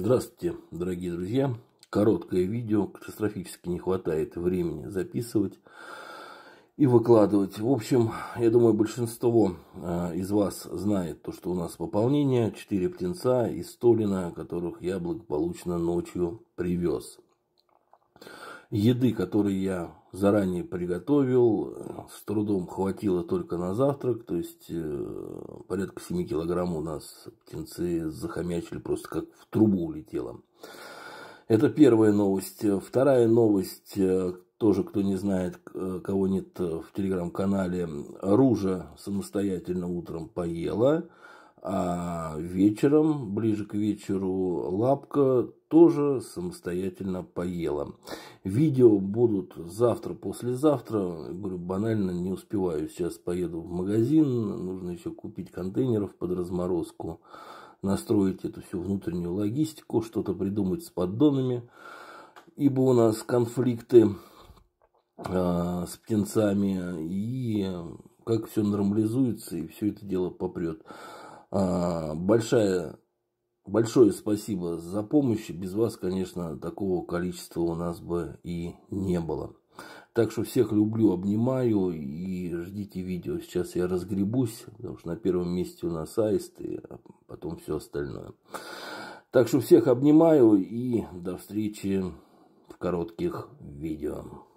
Здравствуйте, дорогие друзья. Короткое видео, катастрофически не хватает времени записывать и выкладывать. В общем, я думаю, большинство э, из вас знает то, что у нас пополнение. Четыре птенца из Столина, которых я благополучно ночью привез еды, которую я заранее приготовил, с трудом хватило только на завтрак, то есть э, порядка 7 килограмм у нас птенцы захомячили, просто как в трубу улетело. Это первая новость. Вторая новость, э, тоже кто не знает, э, кого нет в телеграм-канале, Ружа самостоятельно утром поела. А вечером, ближе к вечеру, лапка тоже самостоятельно поела. Видео будут завтра, послезавтра. Говорю, банально не успеваю. Сейчас поеду в магазин. Нужно еще купить контейнеров под разморозку. Настроить эту всю внутреннюю логистику. Что-то придумать с поддонами. Ибо у нас конфликты э, с птенцами. И как все нормализуется и все это дело попрет. А, большая, большое спасибо за помощь. Без вас, конечно, такого количества у нас бы и не было. Так что всех люблю, обнимаю и ждите видео. Сейчас я разгребусь, потому что на первом месте у нас аисты, а потом все остальное. Так что всех обнимаю и до встречи в коротких видео.